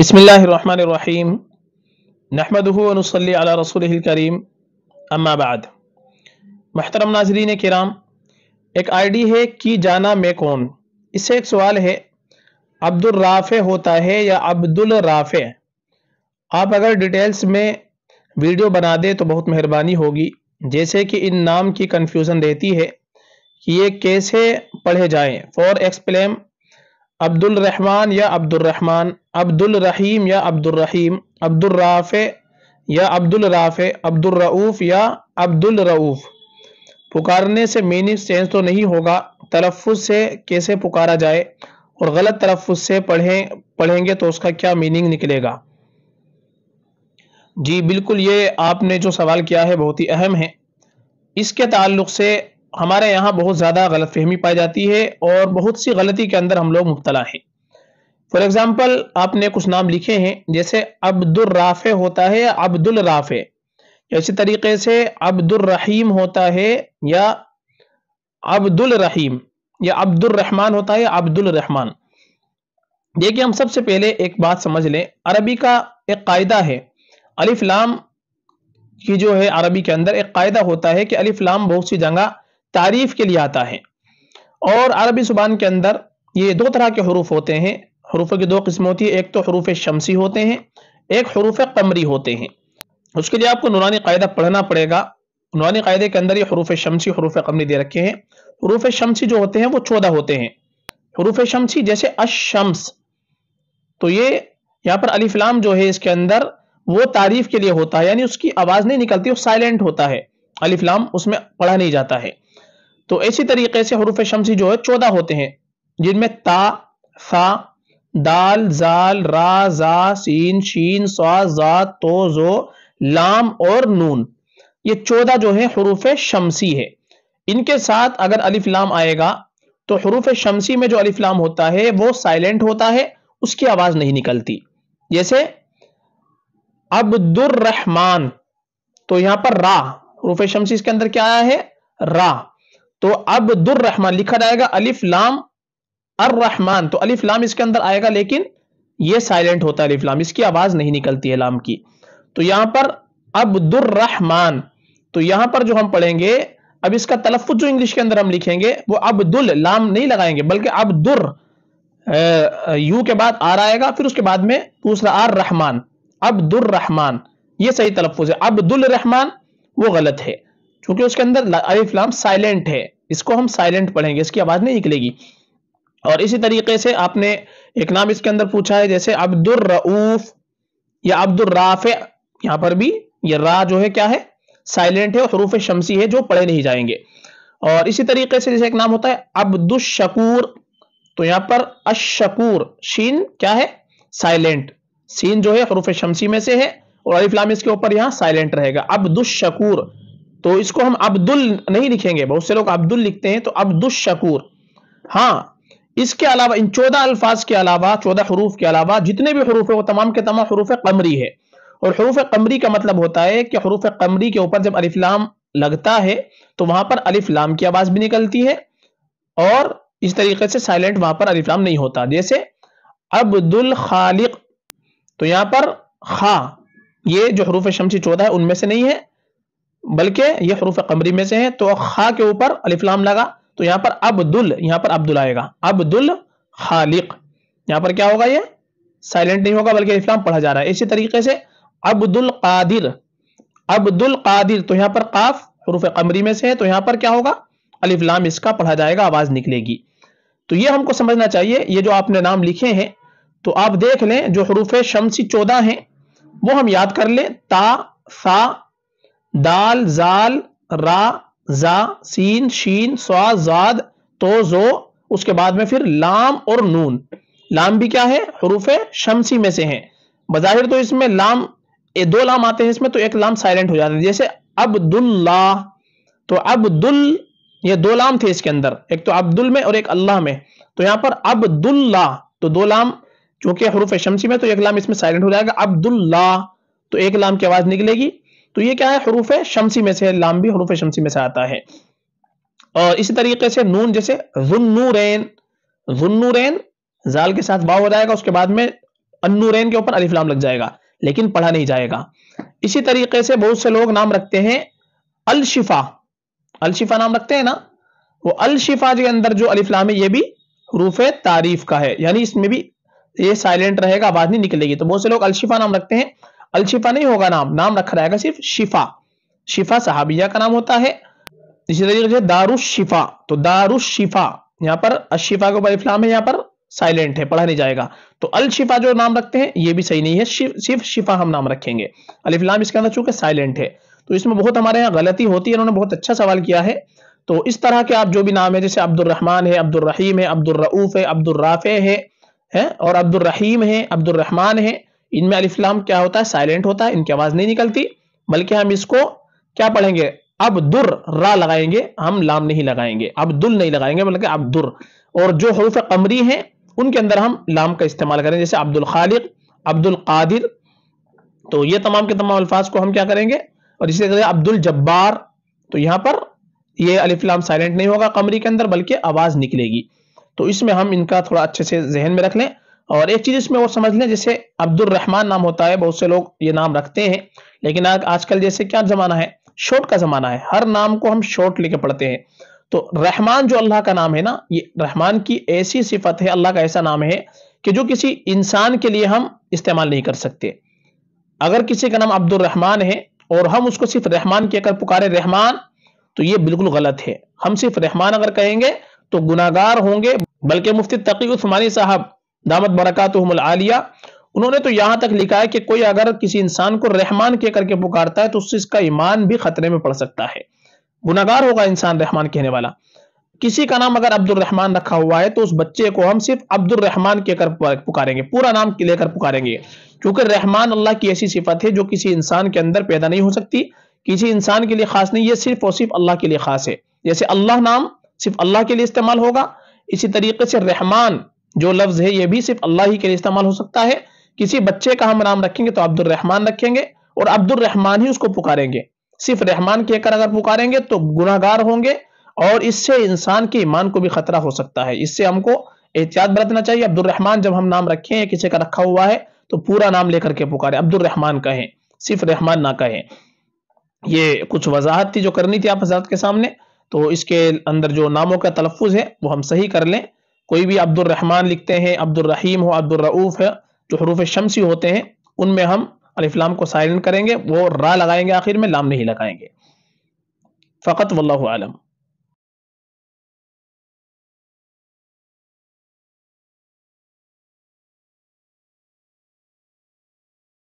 बसमीम नहमदनसली रसोलकरीम अम्माबाद महतरम नाजरीन कराम एक आईडी है कि जाना मैं कौन इससे एक सवाल है अब्दुलराफ़े होता है या अब्दुल राफ़े आप अगर डिटेल्स में वीडियो बना दें तो बहुत मेहरबानी होगी जैसे कि इन नाम की कन्फ्यूज़न रहती है कि ये कैसे पढ़े जाएं फॉर एक्सप्लेन अब्दुल रहमान या अब्दुल रहमान अब्दुल रहीम या अब्दुल रहीम अब्दुल राफे या अब्दुल राफे अब्दुल रऊफ़ या अब्दुल रऊफ़ पुकारने से मीनिंग चेंज तो नहीं होगा तलफ़ से कैसे पुकारा जाए और गलत तलफ़ से पढ़ें पढ़ेंगे तो उसका क्या मीनिंग निकलेगा जी बिल्कुल ये आपने जो सवाल किया है बहुत ही अहम है इसके ताल्लुक से हमारे यहाँ बहुत ज़्यादा गलत फहमी पाई जाती है और बहुत सी गलती के अंदर हम लोग मुबतला हैं फॉर एग्ज़ाम्पल आपने कुछ नाम लिखे हैं जैसे अब्दुलराफ़े होता है या अब्दुलराफ़े इसी तरीके से अब्दुल रहीम होता है या अब्दुल रहीम या अब्दुल रहमान होता है अब्दुलरहमान देखिए हम सबसे पहले एक बात समझ लें अरबी का एक कायदा है अलिफ लाम की जो है अरबी के अंदर एक कायदा होता है कि अलिफ लाम बहुत सी जगह तारीफ के लिए आता है और अरबी ज़ुबान के अंदर ये दो तरह के हरूफ होते हैं हरूफों की दो किस्म होती है एक तो हरूफ शमसी होते हैं एक हरूफ कमरी होते हैं उसके लिए आपको नुरानी कायदा पढ़ना पड़ेगा नुरानी कायदे के अंदर ये हरूफ शमसी हरूफ कमरी दे रखे हैं हरूफ शमसी जो होते हैं वो चौदह होते हैं हरूफ शमसी जैसे अशम्स तो ये यहाँ पर अलीफलाम जो है इसके अंदर वो तारीफ के लिए होता है यानी उसकी आवाज़ नहीं निकलती वो साइलेंट होता है अलीफलाम उसमें पढ़ा नहीं जाता है तो इसी तरीके से हरूफ शमसी जो है चौदह होते हैं जिनमें ता सा दाल जाल रा जा सीन शीन स्वा जा तो जो लाम और नून ये चौदह जो है हरूफ शमसी है इनके साथ अगर अलिफ लाम आएगा तो हरूफ शमसी में जो अलिफ लाम होता है वो साइलेंट होता है उसकी आवाज नहीं निकलती जैसे अब्दुर्रहमान तो यहां पर रा हरूफ शमसी इसके अंदर क्या आया है रा तो अब दुर्रहमान लिखा जाएगा अलिफ लाम अर रहमान तो अलिफ लाम इसके अंदर आएगा लेकिन ये साइलेंट होता है अलिफ लाम इसकी आवाज नहीं निकलती है लाम की तो यहां पर अब रहमान तो यहां पर जो हम पढ़ेंगे अब इसका तलफ जो इंग्लिश के अंदर हम लिखेंगे वो अब्दुल लाम नहीं लगाएंगे बल्कि अब दुर यू के बाद आर आएगा फिर उसके बाद में दूसरा आर रहमान अब्दुल रहमान ये सही तलफ़ है अब्दुल रहमान वो गलत है क्योंकि उसके अंदर अलिफ लाम साइलेंट है इसको हम साइलेंट पढ़ेंगे इसकी आवाज़ नहीं निकलेगी और इसी तरीके से आपने एक नाम इसके अंदर पूछा है जैसे रऊफ या राफे यहां पर भी ये रा जो है क्या है साइलेंट है और हरूफ शमसी है जो पढ़े नहीं जाएंगे और इसी तरीके से जैसे एक नाम होता है अब्दुशकूर तो यहां पर अशकूर शीन क्या है साइलेंट सीन जो है हरूफ शमसी में से है और अलिफ्लाम इसके ऊपर यहां साइलेंट रहेगा अब्दुशकूर तो इसको हम अब्दुल नहीं लिखेंगे बहुत से लोग अब्दुल लिखते हैं तो अब्दुल शकूर हाँ इसके अलावा इन चौदह अल्फाज के अलावा चौदह हरूफ के अलावा जितने भी हरूफ है वो तमाम के तमाम हरूफ कमरी है और हरूफ कमरी का मतलब होता है कि हरूफ कमरी के ऊपर जब अलिफ्लाम लगता है तो वहां पर अलिफ्लाम की आवाज भी निकलती है और इस तरीके से साइलेंट वहां पर अलिफ्लाम नहीं होता जैसे अब्दुल खालिक तो यहां पर खा ये जो हरूफ शमसी चौदह है उनमें से नहीं है बल्कि ये हरूफ कमरी में से है तो खा के ऊपर अलिफ्लाम लगा तो यहां पर अब्दुल यहां पर अब्दुल आएगा अब्दुल खालिक यहां पर क्या होगा ये साइलेंट नहीं होगा बल्कि अलिफ्लाम पढ़ा जा रहा है इसी तरीके से अब्दुल कादिर अब्दुल कादिर तो यहां पर काफ हरूफ कमरी में से है तो यहां पर क्या होगा अलिफ्लाम इसका पढ़ा जाएगा आवाज़ निकलेगी तो ये हमको समझना चाहिए ये जो आपने नाम लिखे हैं तो आप देख लें जो हरूफ शमसी चौदह हैं वो हम याद कर लें ता सा दाल जाल रा जा सीन शीन स्वा जाद तो जो उसके बाद में फिर लाम और नून लाम भी क्या है हरूफ शमसी में से है बज़ाहिर तो इसमें लाम ए, दो लाम आते हैं इसमें तो एक लाम साइलेंट हो जाते हैं जैसे अब्दुल्ला तो अब्दुल ये दो लाम थे इसके अंदर एक तो अब्दुल में और एक अल्लाह में तो यहां पर अब्दुल्ला तो दो लाम चूंकि हरूफ शमसी में तो एक लाम इसमें साइलेंट हो जाएगा अब्दुल्ला तो एक लाम की आवाज़ निकलेगी तो ये क्या है हरूफ शमसी में से लामबी हरूफ शमसी में से आता है और इसी तरीके से नून जैसे जुन्नूरैन जुन्नूरैन जाल के साथ बाव हो जाएगा उसके बाद में अन्नूरैन के ऊपर अलिफ्लाम लग जाएगा लेकिन पढ़ा नहीं जाएगा इसी तरीके से बहुत से लोग नाम रखते हैं अलशिफा अलशिफा नाम रखते हैं ना वो अलशिफा के अंदर जो अलिफ्लाम है ये भी हरूफ तारीफ का है यानी इसमें भी ये साइलेंट रहेगा आवाज नहीं निकलेगी तो बहुत से लोग अलशिफा नाम रखते हैं अलशिफा नहीं होगा नाम नाम रखा जाएगा सिर्फ शिफा शिफा साहबिया का नाम होता है इसी तरीके से दारुश शिफा तो दारु शिफा यहाँ पर अशिफा के ऊपर इफ्लाम है यहाँ पर साइलेंट है पढ़ा नहीं जाएगा तो अल शिफा जो नाम रखते हैं ये भी सही नहीं है सिर्फ शिफा हम नाम रखेंगे अलिफ्लाम इसके अंदर चूंकि साइलेंट है तो इसमें बहुत हमारे यहाँ गलती होती है उन्होंने बहुत अच्छा सवाल किया है तो इस तरह के आप जो भी नाम है जैसे अब्दुलरहमान है अब्दुलरहीम है अब्दुलरऊफ है अब्दुलराफे है है और अब्दुलरहीम है अब्दुलरहमान है इनमें अलिफ्लाम क्या होता है साइलेंट होता है इनकी आवाज नहीं निकलती बल्कि हम इसको क्या पढ़ेंगे अब दुर रा लगाएंगे हम लाम नहीं लगाएंगे अब दुल नहीं लगाएंगे बल्कि अब दुर और जो हरूफ कमरी हैं उनके अंदर हम लाम का इस्तेमाल करेंगे जैसे अब्दुल खालिद अब्दुल कादिर तो ये तमाम के तमाम अल्फाज को हम क्या करेंगे और इसी तरह अब्दुल जब्बार तो यहां पर ये अलिफ्लाम साइलेंट नहीं होगा कमरी के अंदर बल्कि आवाज़ निकलेगी तो इसमें हम इनका थोड़ा अच्छे से जहन में रख लें और एक चीज इसमें और समझ लें जैसे अब्दुल रहमान नाम होता है बहुत से लोग ये नाम रखते हैं लेकिन आजकल जैसे क्या जमाना है शॉर्ट का जमाना है हर नाम को हम शॉर्ट लेके पढ़ते हैं तो रहमान जो अल्लाह का नाम है ना ये रहमान की ऐसी सिफत है अल्लाह का ऐसा नाम है कि जो किसी इंसान के लिए हम इस्तेमाल नहीं कर सकते अगर किसी का नाम अब्दुल रहमान है और हम उसको सिर्फ रहमान के अगर पुकारे रहमान तो ये बिल्कुल गलत है हम सिर्फ रहमान अगर कहेंगे तो गुनागार होंगे बल्कि मुफ्ती तकी उस्मानी साहब दामद बरकत आलिया उन्होंने तो यहां तक लिखा है कि कोई अगर किसी इंसान को रहमान के करके पुकारता है तो उससे इसका ईमान भी खतरे में पड़ सकता है गुनागार होगा इंसान रहमान कहने वाला किसी का नाम अगर अब्दुलरहमान रखा हुआ है तो उस बच्चे को हम सिर्फ अब्दुलरहमान के कर पुकारेंगे पूरा नाम लेकर पुकारेंगे क्योंकि रहमान अल्लाह की ऐसी सिफत है जो किसी इंसान के अंदर पैदा नहीं हो सकती किसी इंसान के लिए खास नहीं ये सिर्फ और सिर्फ अल्लाह के लिए खास है जैसे अल्लाह नाम सिर्फ अल्लाह के लिए इस्तेमाल होगा इसी तरीके से रहमान जो लफ्ज है ये भी सिर्फ अल्लाह ही के लिए इस्तेमाल हो सकता है किसी बच्चे का हम नाम रखेंगे तो अब्दुलरहमान रखेंगे और अब्दुलरहमान ही उसको पुकारेंगे सिर्फ रहमान कहकर अगर पुकारेंगे तो गुनागार होंगे और इससे इंसान के ईमान को भी खतरा हो सकता है इससे हमको एहतियात बरतना चाहिए अब्दुलरहमान जब हम नाम रखें या किसी का रखा हुआ है तो पूरा नाम लेकर के पुकारे अब्दुलरहमान कहें सिर्फ रहमान ना कहें ये कुछ वजाहत थी जो करनी थी आप हजरात के सामने तो इसके अंदर जो नामों का तलफ़ है वो हम सही कर लें कोई भी अब्दुलरहमान लिखते हैं अब्दुलरहीम हो अब्दुलरऊफ है जो हरूफ शमसी होते हैं उनमें हम अलिफ्लाम को साइलेंट करेंगे वो रा लगाएंगे आखिर में लाम नहीं लगाएंगे फ़कत वल्लम